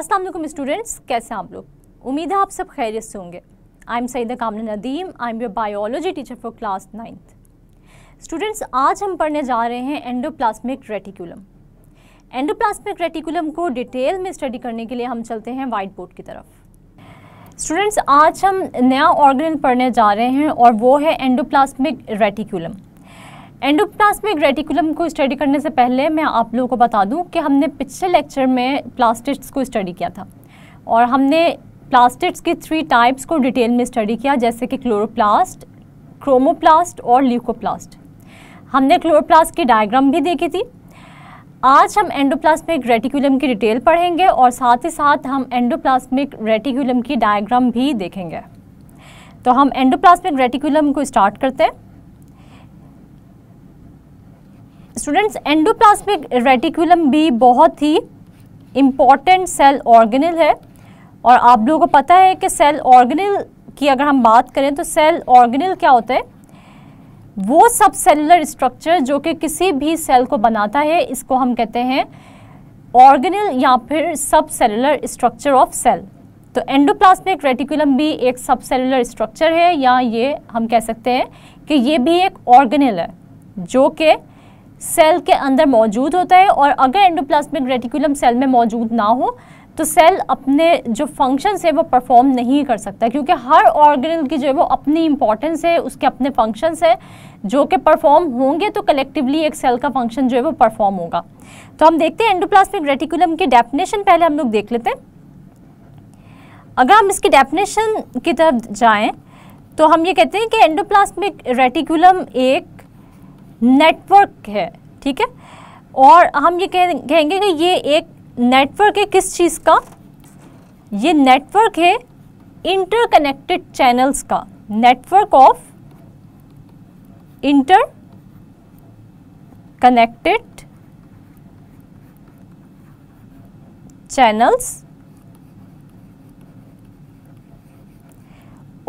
अस्सलाम वालेकुम स्टूडेंट्स कैसे हैं आप लोग उम्मीद है आप सब खैरियत से होंगे आई am Syed Kamna Nadeem I am your biology teacher for class ninth students आज हम पढ़ने जा रहे हैं एंडोप्लास्मिक रेटिकुलम एंडोप्लास्मिक रेटिकुलम को डिटेल में स्टडी करने के लिए हम चलते हैं वाइट बोर्ड की तरफ स्टूडेंट्स आज हम नया ऑर्गन पढ़ने जा रहे हैं और वो है एंडोप्लास्मिक रेटिकुलम एंडोप्लास्मिक रेटिकुलम को स्टडी करने से पहले मैं आप लोगों को बता दूं कि हमने पिछले लेक्चर में प्लास्टिट्स को स्टडी किया था और हमने प्लास्टिट्स के थ्री टाइप्स को डिटेल में स्टडी किया जैसे कि क्लोरोप्लास्ट क्रोमोप्लास्ट और ल्यूकोप्लास्ट हमने क्लोरोप्लास्ट की डायग्राम भी देखी थी आज हम एंडोप्लास्मिक रेटिकुलम की डिटेल पढ़ेंगे और साथ ही साथ हम एंडोप्लास्मिक रेटिकुलम की डायग्राम भी देखेंगे तो हम एंडोप्लास्मिक रेटिकुलम को स्टार्ट करते हैं स्टूडेंट्स एंडोप्लास्मिक रेटिकुलम भी बहुत ही इम्पॉर्टेंट सेल ऑर्गेनल है और आप लोगों को पता है कि सेल ऑर्गेनल की अगर हम बात करें तो सेल ऑर्गेनल क्या होता है वो सब सेलुलर स्ट्रक्चर जो कि किसी भी सेल को बनाता है इसको हम कहते हैं ऑर्गेनल या फिर sub cellular structure of cell तो एंडोप्लास्मिक रेटिकुलम भी एक सब सेलुलर स्ट्रक्चर है या ये हम कह सकते हैं कि ये भी एक ऑर्गेनल है जो कि सेल के अंदर मौजूद होता है और अगर एंडोप्लाज्मिक रेटिकुलम सेल में मौजूद ना हो तो सेल अपने जो फंक्शन है वो परफॉर्म नहीं कर सकता क्योंकि हर ऑर्गेनल की जो है वो अपनी इंपॉर्टेंस है उसके अपने फंक्शन है जो कि परफॉर्म होंगे तो कलेक्टिवली एक सेल का फंक्शन जो है वो परफॉर्म होगा तो हम देखते हैं एंडोप्लास्मिक रेटिकुलम की डेफिनेशन पहले हम लोग देख लेते हैं अगर हम इसकी डेफिनेशन की तरफ जाएँ तो हम ये कहते हैं कि एंडोप्लास्मिक रेटिकुलम एक नेटवर्क है ठीक है और हम ये कह कहेंगे कि ये एक नेटवर्क है किस चीज़ का ये नेटवर्क है इंटरकनेक्टेड चैनल्स का network of interconnected channels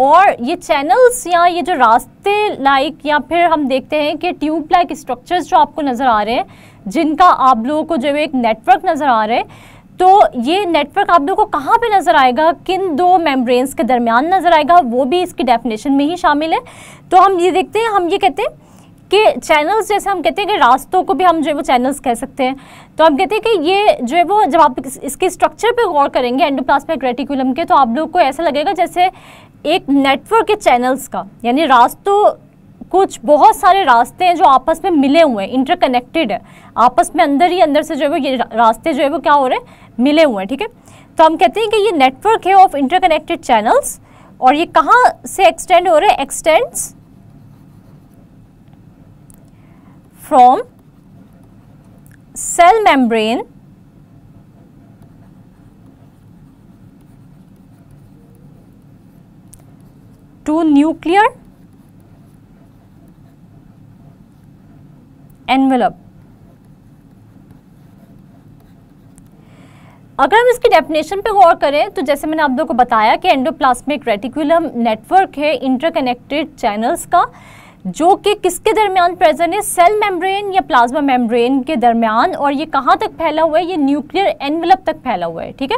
और ये चैनल्स या ये जो रास्ते लाइक या फिर हम देखते हैं कि ट्यूब लाइक स्ट्रक्चर्स जो आपको नज़र आ रहे हैं जिनका आप लोगों को जो एक नेटवर्क नज़र आ रहे हैं तो ये नेटवर्क आप लोगों को कहाँ पे नज़र आएगा किन दो मेम्ब्रेन्स के दरमियान नज़र आएगा वो भी इसकी डेफिनेशन में ही शामिल है तो हम ये देखते हैं हम ये कहते हैं कि चैनल्स जैसे हम कहते हैं कि रास्तों को भी हम जो है वो चैनल्स कह सकते हैं तो हम कहते हैं कि ये जो है वो जब आप इसके स्ट्रक्चर पे गौर करेंगे एंडोप्लास्मिक रेटिकुलम के तो आप लोग को ऐसा लगेगा जैसे एक नेटवर्क के चैनल्स का यानी रास्तों कुछ बहुत सारे रास्ते हैं जो आपस में मिले हुए हैं इंटरकनेक्टेड है आपस में अंदर ही अंदर से जो है वो ये रास्ते जो है वो क्या हो रहे हैं मिले हुए हैं ठीक है तो हम कहते हैं कि ये नेटवर्क है ऑफ इंटरकनेक्टेड चैनल्स और ये कहाँ से एक्सटेंड हो रहे हैं extends from cell membrane to nuclear envelope. अगर हम इसकी डेफिनेशन पे गौर करें तो जैसे मैंने आप लोगों को बताया कि एंडोप्लास्मिक रेटिकुलम नेटवर्क है इंटरकनेक्टेड चैनल्स का जो कि किसके दरमियान प्रेजेंट है सेल मेम्ब्रेन या प्लाज्मा मेम्ब्रेन के दरमियान और ये कहाँ तक फैला हुआ है ये न्यूक्लियर एनवलप तक फैला हुआ है ठीक है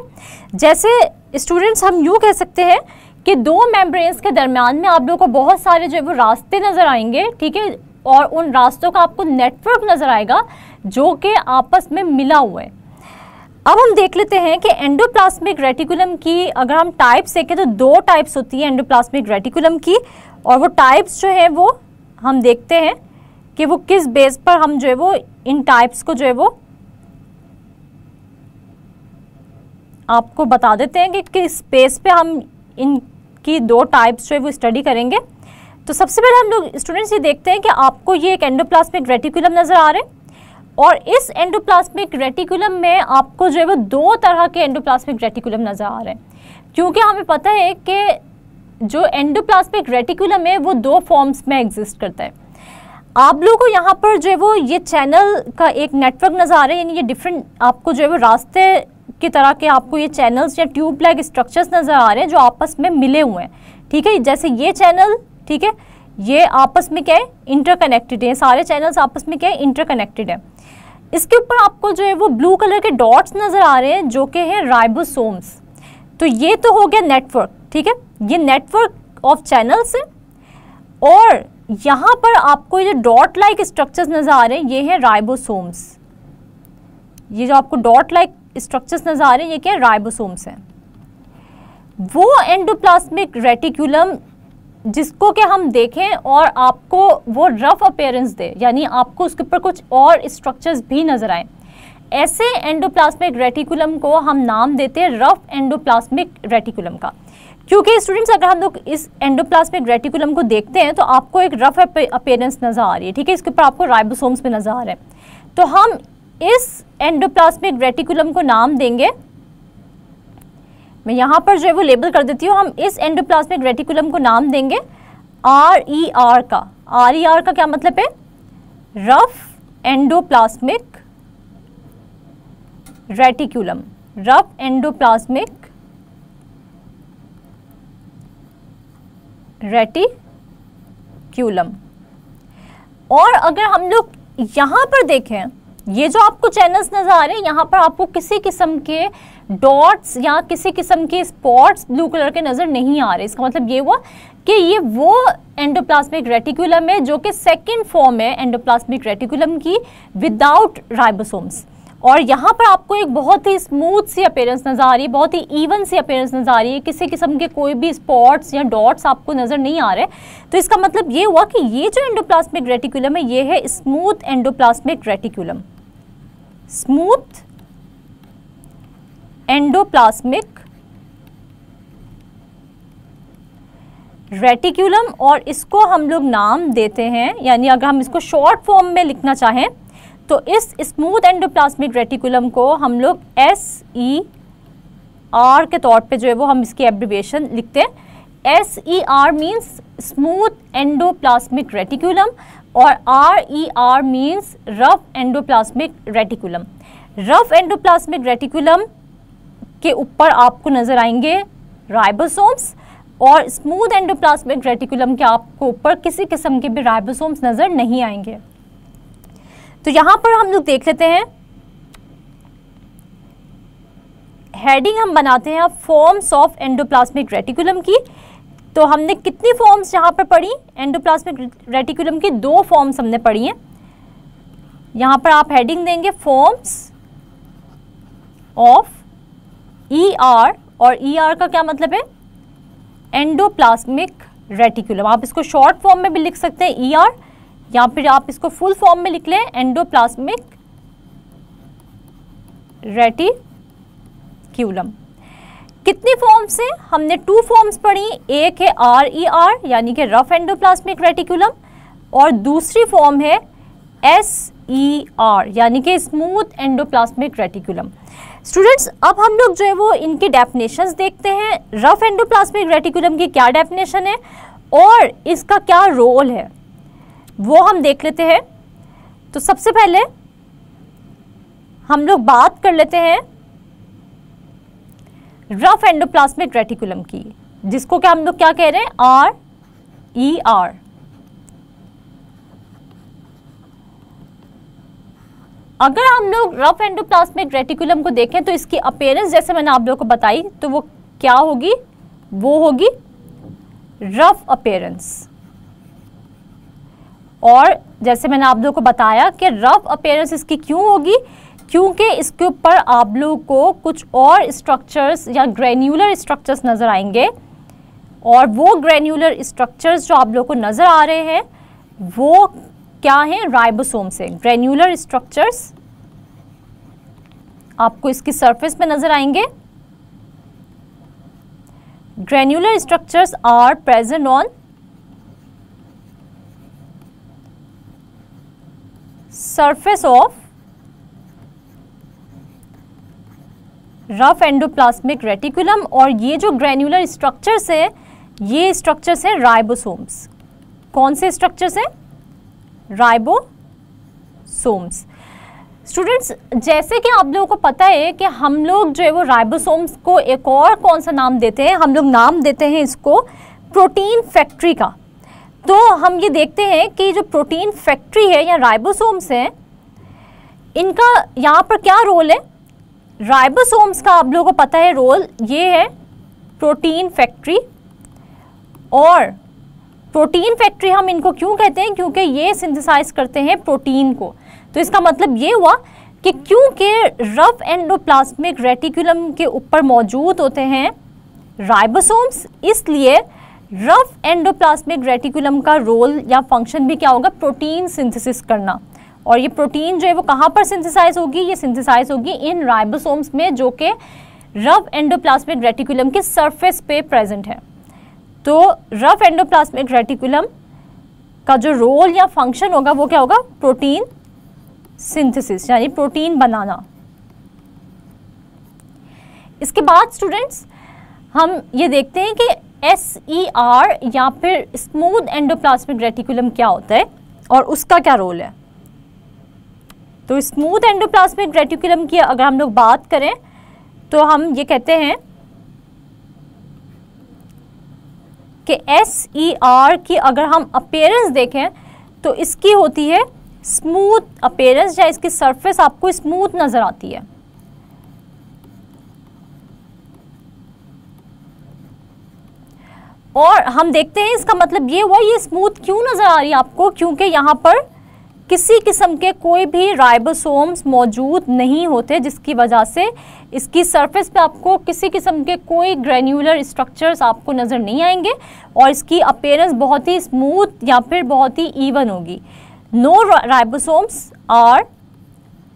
जैसे स्टूडेंट्स हम यूँ कह सकते हैं कि दो मेम्ब्रेन्स के दरमियान में आप लोगों को बहुत सारे जो है वो रास्ते नज़र आएंगे ठीक है और उन रास्तों का आपको नेटवर्क नज़र आएगा जो कि आपस में मिला हुआ है अब हम देख लेते हैं कि एंडोप्लास्मिक रेटिकुलम की अगर हम टाइप्स देखें तो दो टाइप्स होती हैं एंडोप्लास्मिक रेटिकुलम की और वो टाइप्स जो है वो हम देखते हैं कि वो किस बेस पर हम जो है वो इन टाइप्स को जो है वो आपको बता देते हैं कि किस बेस पे हम इन की दो टाइप्स जो है वो स्टडी करेंगे तो सबसे पहले हम लोग स्टूडेंट्स ये देखते हैं कि आपको ये एक एंडोप्लास्मिक रेटिकुलम नज़र आ रहे हैं और इस एंडोप्लास्मिक रेटिकुलम में आपको जो है वो दो तरह के एंडोप्लास्मिक रेटिकुलम नज़र आ रहे हैं क्योंकि हमें पता है कि जो एंडोप्लास्मिक रेटिकुलम है वो दो फॉर्म्स में एग्जिस्ट करता है आप लोगों को यहाँ पर जो है वो ये चैनल का एक नेटवर्क नज़र आ रहा है यानी ये डिफरेंट आपको जो है वो रास्ते की तरह के आपको ये चैनल्स या ट्यूब लाइक स्ट्रक्चर्स नज़र आ रहे हैं जो आपस में मिले हुए हैं ठीक है जैसे ये चैनल ठीक है ये आपस में क्या है इंटरकनेक्टेड है सारे चैनल्स आपस में क्या है इंटरकनेक्टेड है इसके ऊपर आपको जो है वो ब्लू कलर के डॉट्स नज़र आ रहे हैं जो कि हैं राइबोसोम्स तो ये तो हो गया नेटवर्क ठीक है ये नेटवर्क ऑफ चैनल्स है और यहाँ पर आपको ये डॉट लाइक स्ट्रक्चर्स नज़र आ रहे हैं ये है राइबोसोम्स ये जो आपको डॉट लाइक स्ट्रक्चर्स नज़र आ रहे हैं ये क्या राइबोसोम्स हैं वो एंडोप्लास्मिक रेटिकुलम जिसको कि हम देखें और आपको वो रफ अपेयरेंस दे यानी आपको उसके ऊपर कुछ और स्ट्रक्चर्स भी नज़र आए ऐसे एंडोप्लास्मिक रेटिकुलम को हम नाम देते हैं रफ एंडोप्लास्मिक रेटिकुलम का क्योंकि स्टूडेंट्स अगर हम लोग इस एंडोप्लास्मिक रेटिकुलम को देखते हैं तो आपको एक रफ अपेयरेंस नज़र आ रही है ठीक है इसके ऊपर आपको राइबोसोम्स में नज़र आ रहे हैं तो हम इस एंडोप्लास्मिक रेटिकुलम को नाम देंगे मैं यहाँ पर जो है वो लेबल कर देती हूँ हम इस एंडोप्लास्मिक रेटिकुलम को नाम देंगे आर ई आर का आर ई आर का क्या मतलब है rough endoplasmic reticulum rough endoplasmic reticulum और अगर हम लोग यहाँ पर देखें ये जो आपको चैनल्स नज़र आ रहे हैं यहाँ पर आपको किसी किस्म के डॉट्स या किसी किस्म के स्पॉट्स ब्लू कलर के नज़र नहीं आ रहे इसका मतलब ये हुआ कि ये वो एंडोप्लास्मिक रेटिकुलम है जो कि सेकंड फॉर्म है एंडोप्लास्मिक रेटिकुलम की विदाउट राइबोसोम्स और यहाँ पर आपको एक बहुत ही स्मूथ सी अपेयरेंस नज़र आ रही है बहुत ही इवन सी अपेयरेंस नज़र आ रही है किसी किस्म के कोई भी स्पॉट्स या डॉट्स आपको नज़र नहीं आ रहे तो इसका मतलब ये हुआ कि ये जो एंडोप्लास्मिक रेटिकुलम है ये है smooth endoplasmic reticulum smooth endoplasmic reticulum और इसको हम लोग नाम देते हैं यानी अगर हम इसको शॉर्ट फॉर्म में लिखना चाहें तो इस स्मूथ एंडोप्लास्मिक रेटिकुलम को हम लोग एस ई आर के तौर पे जो है वो हम इसकी एब्रिविएशन लिखते हैं S E R means smooth endoplasmic reticulum और R E R means rough endoplasmic reticulum rough endoplasmic reticulum के ऊपर आपको नज़र आएंगे राइबोसोम्स और स्मूथ एंडोप्लास्मिक रेटिकुलम के आपको ऊपर किसी किस्म के भी राइबोसोम्स नज़र नहीं आएंगे तो यहां पर हम लोग देख लेते हैं हेडिंग हम बनाते हैं फॉर्म्स ऑफ एंडोप्लास्मिक रेटिकुलम की तो हमने कितनी फॉर्म्स यहाँ पर पढ़ी एंडोप्लाज्मिक रेटिकुलम की दो फॉर्म्स हमने पढ़ी हैं यहाँ पर आप हेडिंग देंगे फॉर्म्स ऑफ ई आर और ई e आर का क्या मतलब है एंडोप्लाज्मिक रेटिकुलम आप इसको शॉर्ट फॉर्म में भी लिख सकते हैं ई e आर या फिर आप इसको फुल फॉर्म में लिख लें एंडोप्लाज्मिक रेटिक्यूलम कितनी फॉर्म्स हैं हमने टू फॉर्म्स पढ़ी एक है आर ई आर यानी कि रफ एंडोप्लास्मिक रेटिकुलम और दूसरी फॉर्म है एस ई आर यानी कि स्मूथ एंडोप्लास्मिक रेटिकुलम स्टूडेंट्स अब हम लोग जो है वो इनके डेफिनेशंस देखते हैं रफ एंडोप्लास्मिक रेटिकुलम की क्या डेफिनेशन है और इसका क्या रोल है वो हम देख लेते हैं तो सबसे पहले हम लोग बात कर लेते हैं रफ एंडोप्लाज्मिक रेटिकुलम की जिसको क्या हम लोग क्या कह रहे हैं आर ई आर अगर हम लोग रफ एंडोप्लाज्मिक रेटिकुलम को देखें तो इसकी अपेयरेंस जैसे मैंने आप लोगों को बताई तो वो क्या होगी वो होगी रफ अपेयरेंस और जैसे मैंने आप लोगों को बताया कि रफ अपेयरेंस इसकी क्यों होगी क्योंकि इसके ऊपर आप लोग को कुछ और स्ट्रक्चर्स या ग्रेन्यूलर स्ट्रक्चर्स नज़र आएंगे और वो ग्रेन्यूलर स्ट्रक्चर्स जो आप लोग को नज़र आ रहे हैं वो क्या हैं राइबोसोम से ग्रेन्यूलर स्ट्रक्चर्स आपको इसकी सरफेस पे नज़र आएंगे granular structures are present on surface of rough endoplasmic reticulum और ये जो ग्रेन्यूलर स्ट्रक्चर्स है ये स्ट्रक्चर्स है राइबोसोम्स कौन से स्ट्रक्चर्स हैं राइबोसोम्स स्टूडेंट्स जैसे कि आप लोगों को पता है कि हम लोग जो है वो राइबोसोम्स को एक और कौन सा नाम देते हैं हम लोग नाम देते हैं इसको प्रोटीन फैक्ट्री का तो हम ये देखते हैं कि जो प्रोटीन फैक्ट्री है या राइबोसोम्स हैं इनका यहाँ पर क्या रोल है राइबोसोम्स का आप लोगों को पता है रोल ये है प्रोटीन फैक्ट्री और प्रोटीन फैक्ट्री हम इनको क्यों कहते हैं क्योंकि ये सिंथेसाइज करते हैं प्रोटीन को तो इसका मतलब ये हुआ कि क्योंकि रफ एंडोप्लास्मिक रेटिकुलम के ऊपर मौजूद होते हैं राइबोसोम्स इसलिए रफ एंडोप्लास्मिक रेटिकुलम का रोल या फंक्शन भी क्या होगा प्रोटीन सिंथेसिस करना और ये प्रोटीन जो है वो कहाँ पर सिंथेसाइज होगी ये सिंथेसाइज होगी इन राइबोसोम्स में जो कि रफ एंडोप्लास्मिक रेटिकुलम के सरफेस पे प्रेजेंट है तो रफ एंडोप्लास्मिक रेटिकुलम का जो रोल या फंक्शन होगा वो क्या होगा प्रोटीन सिंथेसिस यानी प्रोटीन बनाना इसके बाद स्टूडेंट्स हम ये देखते हैं कि एस ई आर या फिर स्मूथ एंडोप्लास्मिक रेटिकुलम क्या होता है और उसका क्या रोल है तो स्मूथ एंडोप्लाज्मिक रेटिकुलम की अगर हम लोग बात करें तो हम ये कहते हैं कि एस ई आर की अगर हम अपेयरेंस देखें तो इसकी होती है स्मूथ अपेयरेंस या इसकी सरफेस आपको स्मूथ नज़र आती है और हम देखते हैं इसका मतलब ये हुआ ये स्मूथ क्यों नज़र आ रही है आपको क्योंकि यहाँ पर किसी किस्म के कोई भी राइबोसोम्स मौजूद नहीं होते जिसकी वजह से इसकी सरफेस पे आपको किसी किस्म के कोई ग्रेन्यूलर स्ट्रक्चर्स आपको नज़र नहीं आएंगे और इसकी अपेयरेंस बहुत ही स्मूथ या फिर बहुत ही ईवन होगी no ribosomes are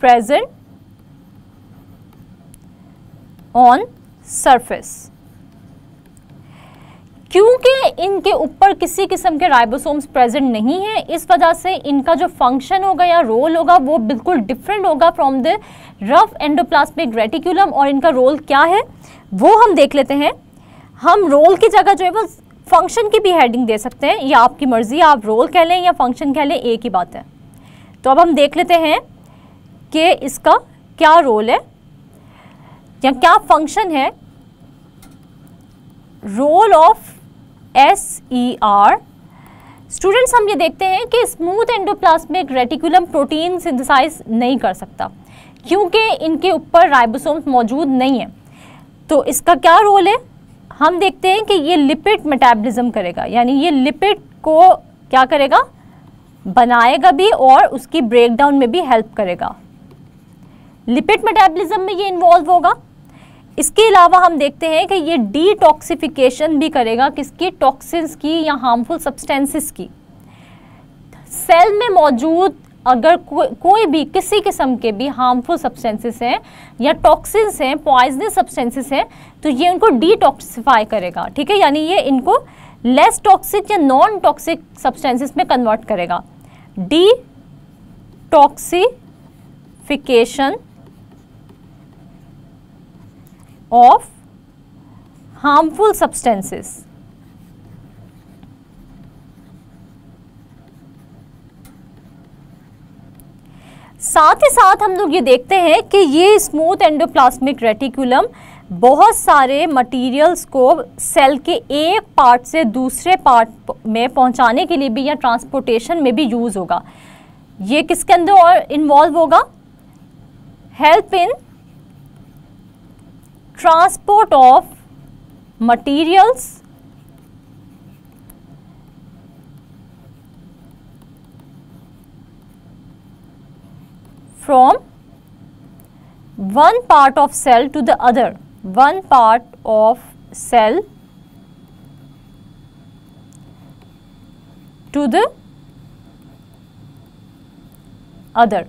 present on surface क्योंकि इनके ऊपर किसी किस्म के राइबोसोम्स प्रेजेंट नहीं है इस वजह से इनका जो फंक्शन होगा या रोल होगा वो बिल्कुल डिफरेंट होगा from the rough endoplasmic reticulum और इनका रोल क्या है वो हम देख लेते हैं हम रोल की जगह जो है वो फंक्शन की भी हेडिंग दे सकते हैं या आपकी मर्ज़ी आप रोल कह लें या फंक्शन कह लें एक ही बात है तो अब हम देख लेते हैं कि इसका क्या रोल है या क्या फंक्शन है role of S E R students हम ये देखते हैं कि smooth endoplasmic reticulum protein synthesize नहीं कर सकता क्योंकि इनके ऊपर राइबोसोम्स मौजूद नहीं है तो इसका क्या रोल है हम देखते हैं कि ये लिपिड मेटाबॉलिज्म करेगा यानी ये लिपिड को क्या करेगा बनाएगा भी और उसकी ब्रेकडाउन में भी हेल्प करेगा लिपिड मेटाबॉलिज्म में ये इन्वॉल्व होगा इसके अलावा हम देखते हैं कि ये डिटॉक्सिफिकेशन भी करेगा किसकी टॉक्सिन्स की या हार्मफुल सब्सटेंसेस की सेल में मौजूद अगर को, कोई भी किसी किस्म के भी हार्मफुल सब्सटेंसेस हैं या टॉक्सिन्स हैं पॉइजनस सब्सटेंसेस हैं तो ये उनको डिटॉक्सिफाई करेगा ठीक है यानी ये इनको लेस टॉक्सिक या नॉन टॉक्सिक सब्सटेंसेस में कन्वर्ट करेगा detoxification of harmful substances. साथ ही साथ हम लोग ये देखते हैं कि ये स्मूथ एंडोप्लास्मिक रेटिकुलम बहुत सारे मटेरियल्स को सेल के एक पार्ट से दूसरे पार्ट में पहुंचाने के लिए भी या ट्रांसपोर्टेशन में भी यूज़ होगा ये किसके अंदर और इन्वॉल्व होगा help in transport of materials from one part of cell to the other, one part of cell to the other.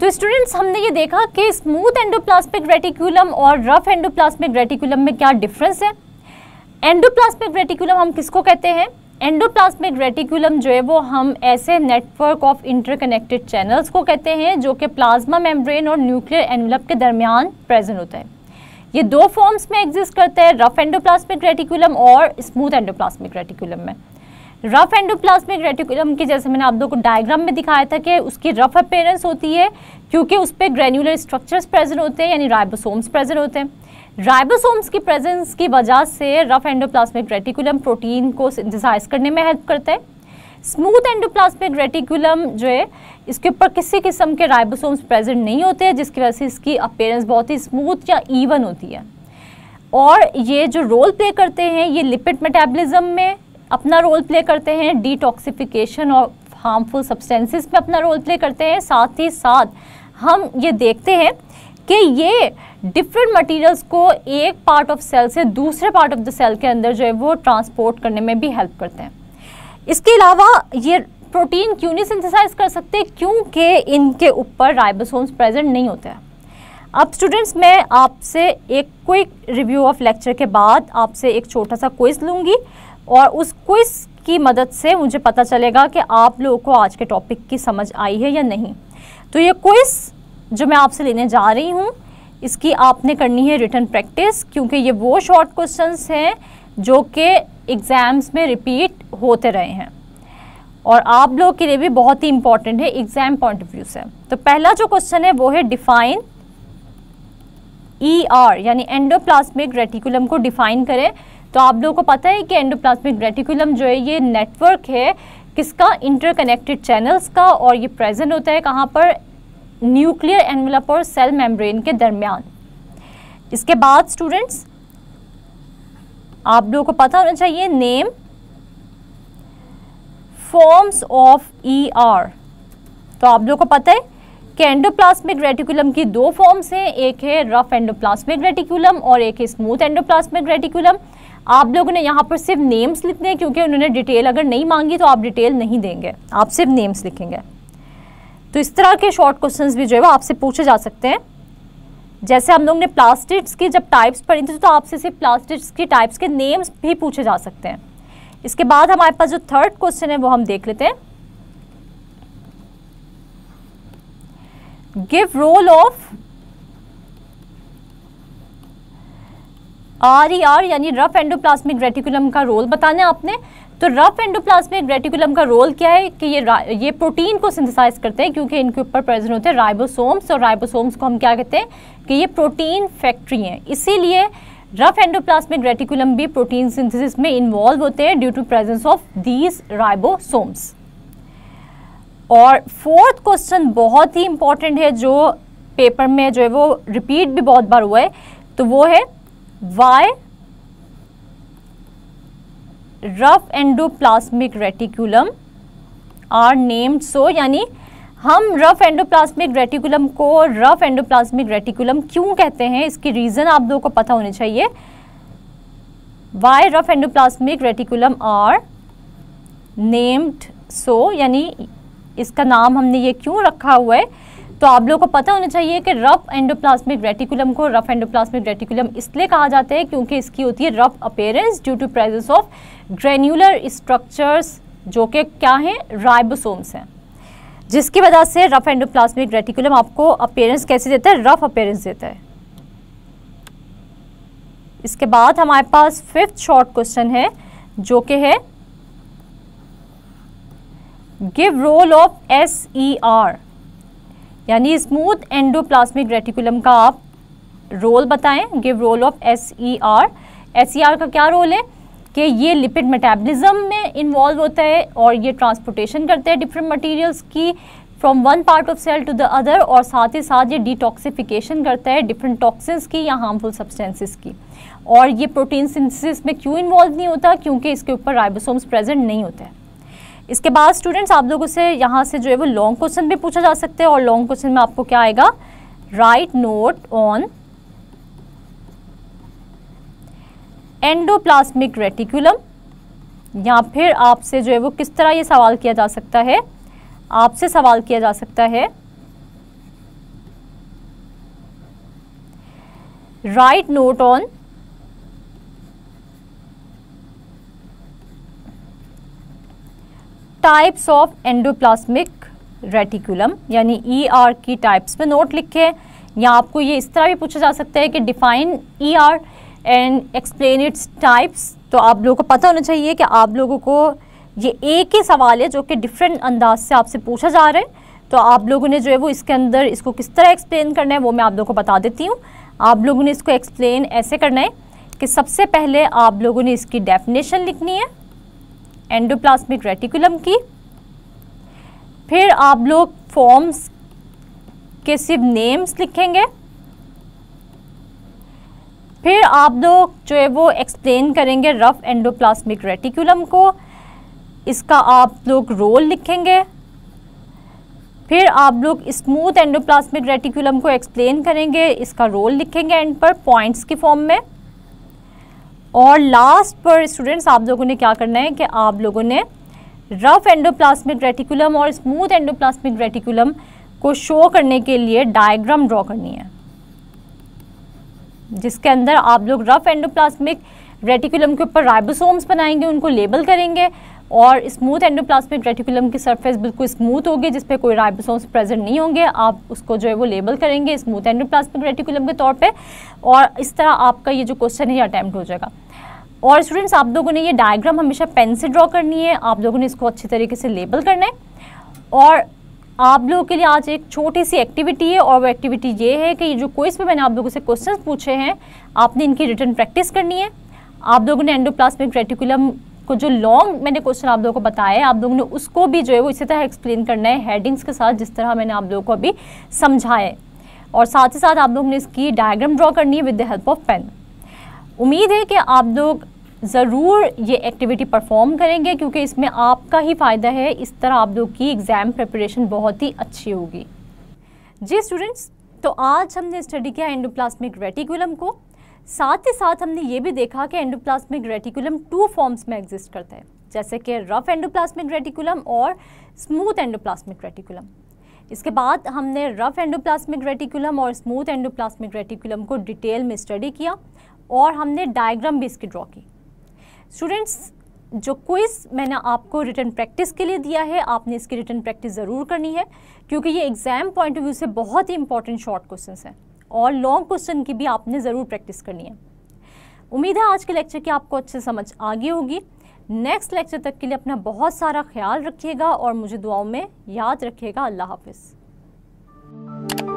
तो स्टूडेंट्स हमने ये देखा कि स्मूथ एंडोप्लास्मिक रेटिकुलम और रफ एंडोप्लास्मिक रेटिकुलम में क्या डिफरेंस है एंडोप्लास्मिक रेटिकुलम हम किसको कहते हैं एंडोप्लास्मिक रेटिकुलम जो है वो हम ऐसे नेटवर्क ऑफ इंटरकनेक्टेड चैनल्स को कहते हैं जो कि प्लाज्मा मेम्ब्रेन और न्यूक्लियर एनवलप के दरमियान प्रेजेंट होता है ये दो फॉर्म्स में एग्जिस्ट करते हैं रफ एंडोप्लास्मिक रेटिकुलम और स्मूथ एंडोप्लास्मिक रेटिकुलम में रफ एंडोप्लाज्मिक रेटिकुलम की जैसे मैंने आप लोगों को डायग्राम में दिखाया था कि उसकी रफ अपेयरेंस होती है क्योंकि उस पर ग्रेन्यूलर स्ट्रक्चर्स प्रेजेंट होते हैं यानी राइबोसोम्स प्रेजेंट होते हैं राइबोसोम्स की प्रेजेंस की वजह से रफ एंडोप्लाज्मिक रेटिकुलम प्रोटीन को सिंथिसाइज करने में हेल्प करता है स्मूथ एंडोप्लाज्मिक रेटिकुलम जो है इसके ऊपर किसी किस्म के राइबोसोम्स प्रेजेंट नहीं होते हैं जिसकी वजह से इसकी अपेयरेंस बहुत ही स्मूथ या इवन होती है और ये जो रोल प्ले करते हैं ये लिपिड मेटाबॉलिज्म में अपना रोल प्ले करते हैं डिटॉक्सिफिकेशन और हार्मफुल सब्सटेंसेस में अपना रोल प्ले करते हैं साथ ही साथ हम ये देखते हैं कि ये डिफरेंट मटेरियल्स को एक पार्ट ऑफ सेल से दूसरे पार्ट ऑफ द सेल के अंदर जो है वो ट्रांसपोर्ट करने में भी हेल्प करते हैं इसके अलावा ये प्रोटीन क्यों नहीं सिंथेसाइज कर सकते क्योंकि इनके ऊपर राइबोसोम्स प्रेजेंट नहीं होते हैं अब स्टूडेंट्स मैं आपसे एक क्विक रिव्यू ऑफ लेक्चर के बाद आपसे एक छोटा सा क्विज लूँगी और उस क्विज की मदद से मुझे पता चलेगा कि आप लोगों को आज के टॉपिक की समझ आई है या नहीं तो ये क्विज जो मैं आपसे लेने जा रही हूँ इसकी आपने करनी है रिटर्न प्रैक्टिस क्योंकि ये वो शॉर्ट क्वेश्चंस हैं जो कि एग्ज़ाम्स में रिपीट होते रहे हैं और आप लोगों के लिए भी बहुत ही इम्पॉर्टेंट है एग्ज़ाम पॉइंट ऑफ व्यू से तो पहला जो क्वेश्चन है वो है डिफाइन ई आर यानी एंडोप्लाज्मिक रेटिकुलम को डिफाइन करें तो आप लोगों को पता है कि एंडोप्लाज्मिक रेटिकुलम जो है ये नेटवर्क है किसका इंटरकनेक्टेड चैनल्स का और ये प्रेजेंट होता है कहाँ पर न्यूक्लियर एनवलप और सेल मेम्ब्रेन के दरमियान इसके बाद स्टूडेंट्स आप लोगों को पता होना चाहिए name forms of E R तो आप लोगों को पता है कि एंडोप्लास्मिक रेटिकुलम की दो फॉर्म्स हैं एक है रफ एंडोप्लास्मिक रेटिकुलम और एक है स्मूथ एंडोप्लास्मिक रेटिकुलम आप लोगों ने यहाँ पर सिर्फ नेम्स लिखने हैं क्योंकि उन्होंने डिटेल अगर नहीं मांगी तो आप डिटेल नहीं देंगे आप सिर्फ नेम्स लिखेंगे तो इस तरह के शॉर्ट क्वेश्चंस भी जो है वो आपसे पूछे जा सकते हैं जैसे हम लोग ने प्लास्टिक्स की जब टाइप्स पढ़ी थी तो आपसे सिर्फ प्लास्टिक्स की टाइप्स के नेम्स भी पूछे जा सकते हैं इसके बाद हमारे पास जो थर्ड क्वेश्चन है वो हम देख लेते हैं give role of R E R यानी रफ एंडोप्लास्मिक रेटिकुलम का रोल बताना है आपने तो रफ एंडोप्लास्मिक रेटिकुलम का रोल क्या है कि ये ये प्रोटीन को सिंथेसाइज करते हैं क्योंकि इनके ऊपर प्रेजेंट होते हैं राइबोसोम्स और राइबोसोम्स को हम क्या कहते हैं कि ये प्रोटीन फैक्ट्री हैं इसीलिए रफ एंडोप्लास्मिक रेटिकुलम भी प्रोटीन सिंथेसिस में इन्वॉल्व होते हैं due to presence of these ribosomes और फोर्थ क्वेश्चन बहुत ही इंपॉर्टेंट है जो पेपर में जो है वो रिपीट भी बहुत बार हुआ है तो वो है why rough endoplasmic reticulum are named so यानी हम रफ एंडोप्लास्मिक रेटिकुलम को रफ एंडोप्लास्मिक रेटिकुलम क्यों कहते हैं इसकी रीज़न आप लोगों को पता होनी चाहिए why rough endoplasmic reticulum are named so यानी इसका नाम हमने ये क्यों रखा हुआ है तो आप लोगों को पता होना चाहिए कि रफ एंडोप्लास्मिक रेटिकुलम को रफ एंडोप्लास्मिक रेटिकुलम इसलिए कहा जाता है क्योंकि इसकी होती है rough appearance due to presence of granular structures जो कि क्या हैं राइबोसोम्स हैं जिसकी वजह से रफ एंडोप्लास्मिक रेटिकुलम आपको अपेयरेंस कैसे देता है रफ अपेयरेंस देता है इसके बाद हमारे पास फिफ्थ शॉर्ट क्वेश्चन है जो कि है give role of S E R यानी स्मूथ एंडोप्लास्मिक रेटिकुलम का आप रोल बताएं give role of S E R S E R का क्या रोल है कि ये लिपिड मेटाबॉलिज्म में इन्वॉल्व होता है और ये ट्रांसपोर्टेशन करते हैं डिफरेंट मटेरियल्स की from one part of cell to the other और साथ ही साथ ये डिटॉक्सिफिकेशन करता है डिफरेंट टॉक्सिन्स की या हार्मफुल सब्सटेंसेस की और ये प्रोटीन सिंथेसिस में क्यों इन्वॉल्व नहीं होता क्योंकि इसके ऊपर राइबोसोम्स प्रेजेंट नहीं होते हैं इसके बाद स्टूडेंट्स आप लोगों से यहाँ से जो है वो लॉन्ग क्वेश्चन भी पूछा जा सकता है और लॉन्ग क्वेश्चन में आपको क्या आएगा write note on endoplasmic reticulum या फिर आपसे जो है वो किस तरह ये सवाल किया जा सकता है आपसे सवाल किया जा सकता है write note on types of endoplasmic reticulum यानी ई e आर की टाइप्स में नोट लिखे हैं या आपको ये इस तरह भी पूछा जा सकता है कि define E R and explain its types तो आप लोगों को पता होना चाहिए कि आप लोगों को ये एक ही सवाल है जो कि डिफरेंट अंदाज से आपसे पूछा जा रहा है तो आप लोगों ने जो है वो इसके अंदर इसको किस तरह एक्सप्लेन करना है वो मैं आप लोगों को बता देती हूँ आप लोगों ने इसको एक्सप्लेन ऐसे करना है कि सबसे पहले आप लोगों ने इसकी डेफिनेशन लिखनी है एंडोप्लास्मिक रेटिकुलम की फिर आप लोग फॉर्म्स के सिर्फ नेम्स लिखेंगे फिर आप लोग जो है वो एक्सप्लेन करेंगे रफ एंडोप्लास्मिक रेटिकुलम को इसका आप लोग रोल लिखेंगे फिर आप लोग स्मूथ एंडोप्लास्मिक रेटिकुलम को एक्सप्लेन करेंगे इसका रोल लिखेंगे एंड पर पॉइंट्स की फॉर्म में और लास्ट पर स्टूडेंट्स आप लोगों ने क्या करना है कि आप लोगों ने रफ एंडोप्लास्मिक रेटिकुलम और स्मूथ एंडोप्लास्मिक रेटिकुलम को शो करने के लिए डायग्राम ड्रॉ करनी है जिसके अंदर आप लोग रफ एंडोप्लास्मिक रेटिकुलम के ऊपर राइबोसोम्स बनाएंगे उनको लेबल करेंगे और स्मूथ एंडोप्लास्मिक रेटिकुलम की सरफेस बिल्कुल स्मूथ होगी जिस पर कोई राइबोसोम्स प्रेजेंट नहीं होंगे आप उसको जो है वो लेबल करेंगे स्मूथ एंडोप्लास्मिक रेटिकुलम के तौर पे और इस तरह आपका ये जो क्वेश्चन है ये अटैम्प्ट हो जाएगा और स्टूडेंट्स आप लोगों ने ये डायग्राम हमेशा पेन से ड्रॉ करनी है आप लोगों ने इसको अच्छे तरीके से लेबल करना है और आप लोगों के लिए आज एक छोटी सी एक्टिविटी है और वो एक्टिविटी ये है कि जो कोइस भी मैंने आप लोगों से क्वेश्चन पूछे हैं आपने इनकी रिटर्न प्रैक्टिस करनी है आप लोगों ने एंडोप्लास्मिक रेटिकुलम को जो लॉन्ग मैंने क्वेश्चन आप लोगों को बताया है आप लोगों ने उसको भी जो है वो इसी तरह एक्सप्लेन करना है हेडिंग्स के साथ जिस तरह मैंने आप लोगों को अभी समझाया और साथ ही साथ आप लोगों ने इसकी डायग्राम ड्रॉ करनी है with the help of pen उम्मीद है कि आप लोग ज़रूर ये एक्टिविटी परफॉर्म करेंगे क्योंकि इसमें आपका ही फ़ायदा है इस तरह आप लोग की एग्ज़ाम प्रिपरेशन बहुत ही अच्छी होगी जी स्टूडेंट्स तो आज हमने स्टडी किया एंडोप्लास्मिक रेटिकुलम को साथ ही साथ हमने ये भी देखा कि एंडोप्लास्मिक रेटिकुलम टू फॉर्म्स में एग्जिस्ट करता है जैसे कि रफ एंडोप्लास्मिक रेटिकुलम और स्मूथ एंडोप्लास्मिक रेटिकुलम इसके बाद हमने रफ एंडोप्लास्मिक रेटिकुलम और स्मूथ एंडोप्लास्मिक रेटिकुलम को डिटेल में स्टडी किया और हमने डायग्राम भी इसकी ड्रॉ की स्टूडेंट्स जो क्विज मैंने आपको रिटर्न प्रैक्टिस के लिए दिया है आपने इसकी रिटर्न प्रैक्टिस ज़रूर करनी है क्योंकि ये एग्ज़ाम पॉइंट ऑफ व्यू से बहुत ही इंपॉर्टेंट शॉर्ट क्वेश्चन हैं और लॉन्ग क्वेश्चन की भी आपने ज़रूर प्रैक्टिस करनी है उम्मीद है आज के लेक्चर की आपको अच्छे समझ आ गई होगी नेक्स्ट लेक्चर तक के लिए अपना बहुत सारा ख्याल रखिएगा और मुझे दुआओं में याद रखिएगा अल्लाह हाफिज़